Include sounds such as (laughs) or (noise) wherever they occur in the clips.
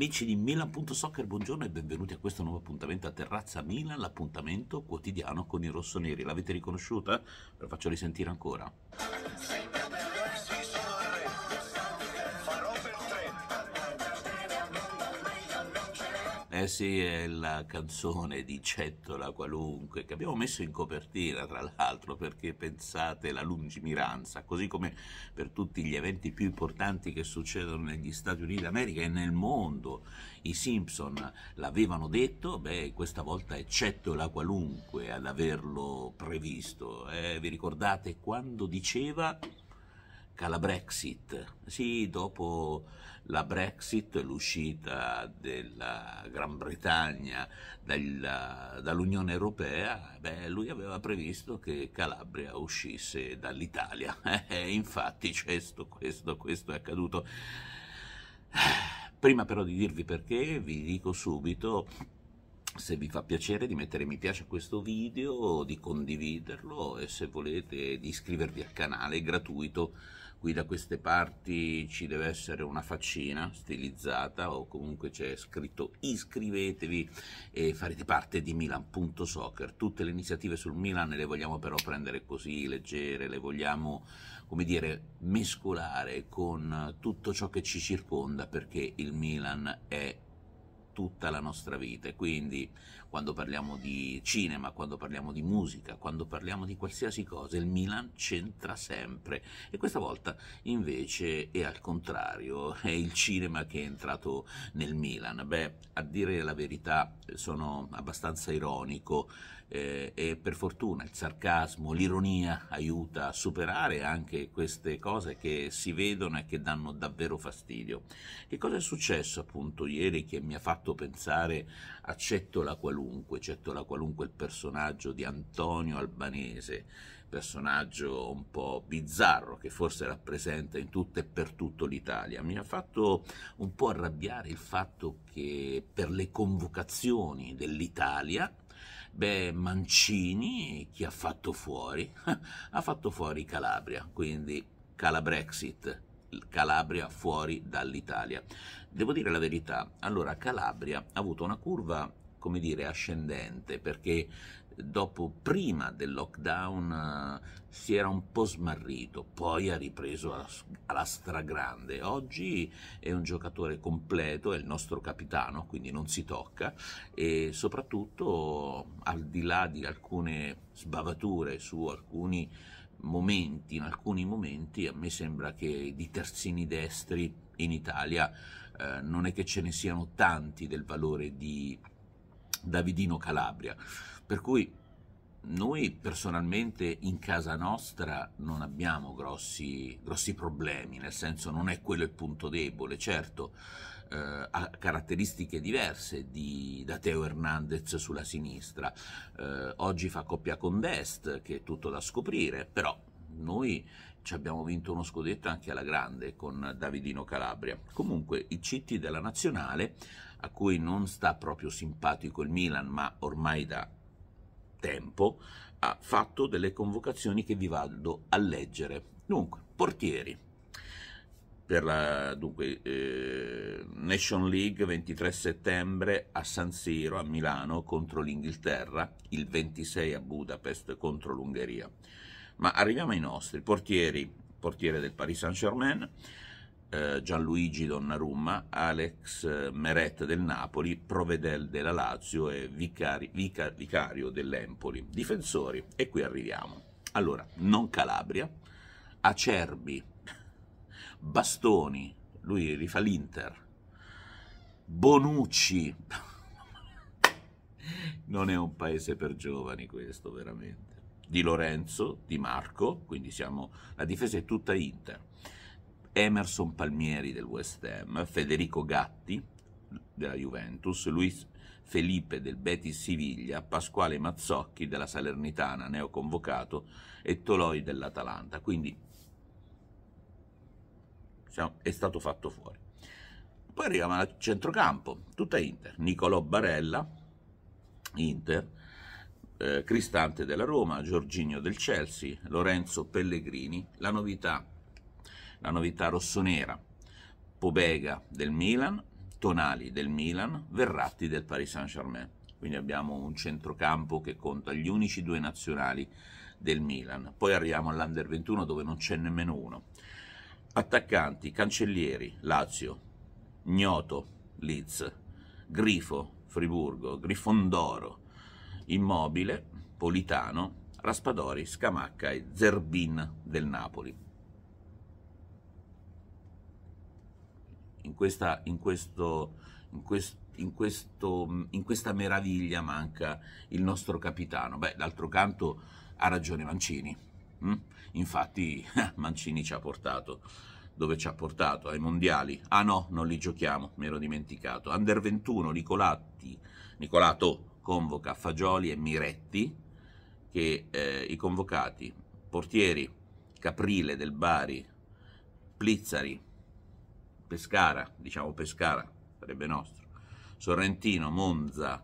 Amici di Milan.soccer, buongiorno e benvenuti a questo nuovo appuntamento a Terrazza Milan, l'appuntamento quotidiano con i rossoneri. L'avete riconosciuta? Ve lo faccio risentire ancora. Eh sì, è la canzone di Cettola qualunque, che abbiamo messo in copertina, tra l'altro, perché pensate la lungimiranza, così come per tutti gli eventi più importanti che succedono negli Stati Uniti d'America e nel mondo. I Simpson l'avevano detto, beh, questa volta è Cettola qualunque ad averlo previsto. Eh, vi ricordate quando diceva tocca la Brexit. Sì, dopo la Brexit, l'uscita della Gran Bretagna dal, dall'Unione Europea, beh, lui aveva previsto che Calabria uscisse dall'Italia. (laughs) Eh, infatti, questo, questo, questo è accaduto. Prima però di dirvi perché, vi dico subito se vi fa piacere di mettere mi piace a questo video, di condividerlo e se volete di iscrivervi al canale, è gratuito qui da queste parti ci deve essere una faccina stilizzata o comunque c'è scritto iscrivetevi e farete parte di Milan.soccer. Tutte le iniziative sul Milan le vogliamo però prendere così, leggere, le vogliamo come dire, mescolare con tutto ciò che ci circonda perché il Milan è tutta la nostra vita e quindi quando parliamo di cinema, quando parliamo di musica, quando parliamo di qualsiasi cosa, il Milan c'entra sempre e questa volta invece è al contrario, (laughs) è il cinema che è entrato nel Milan. Beh, a dire la verità sono abbastanza ironico eh, e per fortuna il sarcasmo, l'ironia aiuta a superare anche queste cose che si vedono e che danno davvero fastidio. Che cosa è successo appunto ieri che mi ha fatto fatto pensare a Cettola Qualunque, Cettola Qualunque il personaggio di Antonio Albanese, personaggio un po' bizzarro che forse rappresenta in tutto e per tutto l'Italia. Mi ha fatto un po' arrabbiare il fatto che per le convocazioni dell'Italia Beh, Mancini chi ha fatto fuori? (laughs) ha fatto fuori Calabria, quindi Calabrexit, Calabria fuori dall'Italia. Devo dire la verità, allora Calabria ha avuto una curva, come dire, ascendente, perché dopo, prima del lockdown, eh, si era un po' smarrito, poi ha ripreso alla, stragrande. Oggi è un giocatore completo, è il nostro capitano, quindi non si tocca e soprattutto, al di là di alcune sbavature su alcuni momenti, in alcuni momenti, a me sembra che di terzini destri in Italia eh, non è che ce ne siano tanti del valore di Davidino Calabria. Per cui noi personalmente in casa nostra non abbiamo grossi, grossi problemi, nel senso non è quello il punto debole, certo eh, ha caratteristiche diverse di, da Teo Hernandez sulla sinistra. Eh, oggi fa coppia con Dest, che è tutto da scoprire, però noi ci abbiamo vinto uno scudetto anche alla grande con Davidino Calabria. Comunque i CT della nazionale, a cui non sta proprio simpatico il Milan, ma ormai da tempo, ha fatto delle convocazioni che vi vado a leggere. Dunque, portieri, per la dunque, eh, Nation League 23 settembre a San Siro a Milano contro l'Inghilterra, il 26 a Budapest contro l'Ungheria. Ma arriviamo ai nostri, portieri, portiere del Paris Saint-Germain, eh, Gianluigi Donnarumma, Alex eh, Meret del Napoli, Provedel della Lazio e Vicari, Vica, Vicario dell'Empoli. Difensori, e qui arriviamo. Allora, non Calabria, Acerbi Bastoni, lui rifà l'Inter, Bonucci, (laughs) non è un paese per giovani questo veramente, Di Lorenzo, Di Marco, quindi siamo, la difesa è tutta Inter, Emerson Palmieri del West Ham, Federico Gatti della Juventus, Luis Felipe del Betis Siviglia, Pasquale Mazzocchi della Salernitana neoconvocato e Toloi dell'Atalanta. Quindi cioè, è stato fatto fuori. Poi arriviamo al centrocampo, tutta Inter, Nicolò Barella, Inter, eh, Cristante della Roma, Giorginio del Chelsea, Lorenzo Pellegrini, la novità, la novità rossonera, Pobega del Milan, Tonali del Milan, Verratti del Paris Saint-Germain. Quindi abbiamo un centrocampo che conta gli unici due nazionali del Milan. Poi arriviamo all'Under 21 dove non c'è nemmeno uno. Attaccanti, Cancellieri, Lazio, Gnoto, Liz, Grifo, Friburgo, Grifondoro, Immobile, Politano, Raspadori, Scamacca e Zerbin del Napoli. In questa, in questo, in questo in, questo, in, questa meraviglia manca il nostro capitano. Beh, d'altro canto ha ragione Mancini. Mm? Infatti (laughs) Mancini ci ha portato dove ci ha portato ai mondiali. Ah no, non li giochiamo, mi ero dimenticato. Under 21 Nicolatti, Nicolato convoca Fagioli e Miretti, che eh, i convocati, portieri Caprile del Bari, Plizzari, Pescara, diciamo Pescara, sarebbe nostro, Sorrentino, Monza,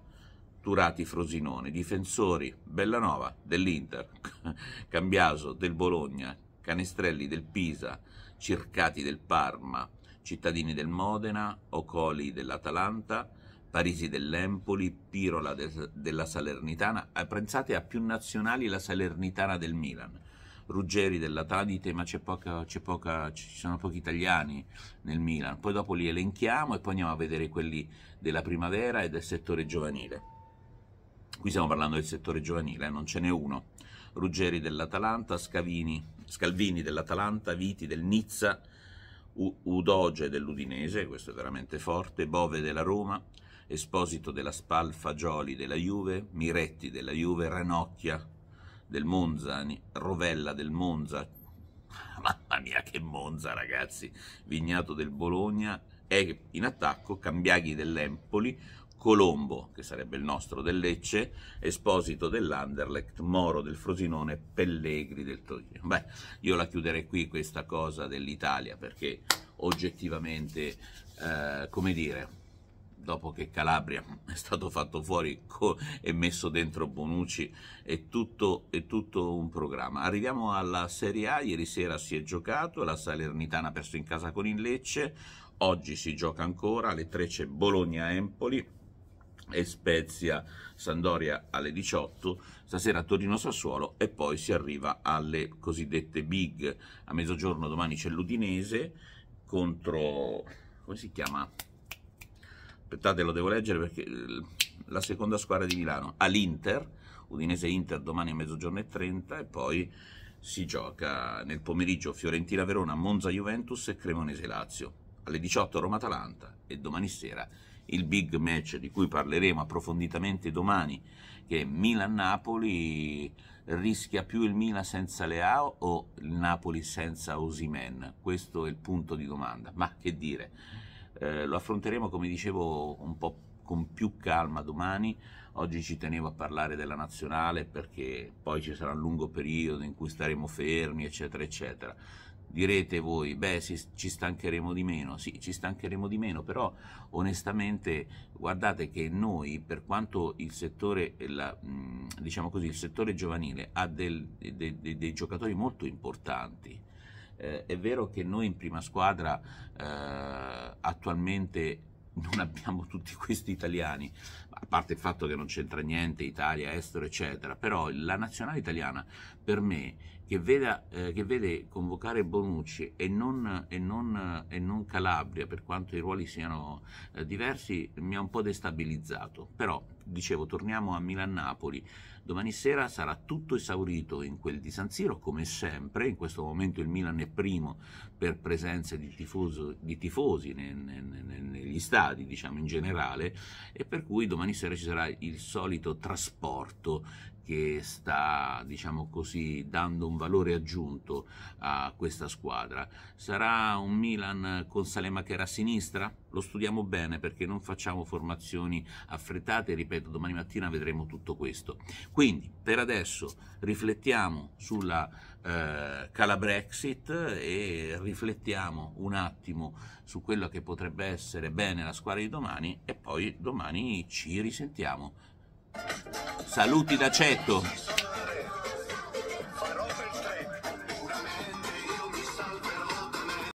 Turati Frosinone, difensori Bellanova dell'Inter, (laughs) Cambiaso del Bologna, Canestrelli del Pisa, Circati del Parma, Cittadini del Modena, Ocoli dell'Atalanta, Parisi dell'Empoli, Pirola de, della Salernitana, eh, pensate a più nazionali la Salernitana del Milan. Ruggeri della Tadite, ma c'è poca, c'è poca, ci sono pochi italiani nel Milan. Poi dopo li elenchiamo e poi andiamo a vedere quelli della primavera e del settore giovanile. Qui stiamo parlando del settore giovanile, non ce n'è uno. Ruggeri dell'Atalanta, Scavini, Scalvini dell'Atalanta, Viti del Nizza, Udoge dell'Udinese, questo è veramente forte, Bove della Roma, Esposito della Spal, Fagioli della Juve, Miretti della Juve, Ranocchia del Monza, Rovella del Monza, (laughs) mamma mia che Monza ragazzi, Vignato del Bologna, e in attacco Cambiaghi dell'Empoli, Colombo, che sarebbe il nostro del Lecce, Esposito dell'Anderlecht, Moro del Frosinone, Pellegri del Torino. Beh, io la chiuderei qui questa cosa dell'Italia perché oggettivamente, eh, come dire, dopo che Calabria (laughs) è stato fatto fuori e messo dentro Bonucci, è tutto, è tutto, un programma. Arriviamo alla Serie A, ieri sera si è giocato, la Salernitana ha perso in casa con il Lecce, oggi si gioca ancora, alle 3 c'è Bologna-Empoli, e Spezia Sandoria alle 18, stasera Torino Sassuolo e poi si arriva alle cosiddette big. A mezzogiorno domani c'è l'Udinese contro come si chiama? Aspettate, lo devo leggere perché eh, la seconda squadra di Milano all'Inter, Udinese Inter domani a mezzogiorno e 30 e poi si gioca nel pomeriggio Fiorentina Verona, Monza Juventus e Cremonese Lazio. Alle 18 Roma Atalanta e domani sera il big match di cui parleremo approfonditamente domani, che è Milan-Napoli, rischia più il Milan senza Leao o il Napoli senza Osimen? Questo è il punto di domanda, ma che dire, eh, lo affronteremo come dicevo un po' con più calma domani, oggi ci tenevo a parlare della nazionale perché poi ci sarà un lungo periodo in cui staremo fermi eccetera eccetera, Direte voi, beh, si, ci stancheremo di meno. Sì, ci stancheremo di meno, però onestamente guardate che noi, per quanto il settore, la, diciamo così, il settore giovanile ha del, de, de, dei giocatori molto importanti, eh, è vero che noi in prima squadra eh, attualmente non abbiamo tutti questi italiani, a parte il fatto che non c'entra niente Italia, estero, eccetera, però la nazionale italiana per me che, veda, eh, che vede convocare Bonucci e non, e, non, e non, Calabria, per quanto i ruoli siano eh, diversi, mi ha un po' destabilizzato, però dicevo, torniamo a Milan-Napoli. Domani sera sarà tutto esaurito in quel di San Siro, come sempre. In questo momento il Milan è primo per presenza di, tifoso, di tifosi ne, ne, ne, negli stadi, diciamo in generale, e per cui domani sera ci sarà il solito trasporto che sta, diciamo così, dando un valore aggiunto a questa squadra. Sarà un Milan con Salemachera a sinistra? Lo studiamo bene perché non facciamo formazioni affrettate, ripeto, domani mattina vedremo tutto questo. Quindi, per adesso, riflettiamo sulla eh, cala e riflettiamo un attimo su quello che potrebbe essere bene la squadra di domani e poi domani ci risentiamo. Saluti da Cetto.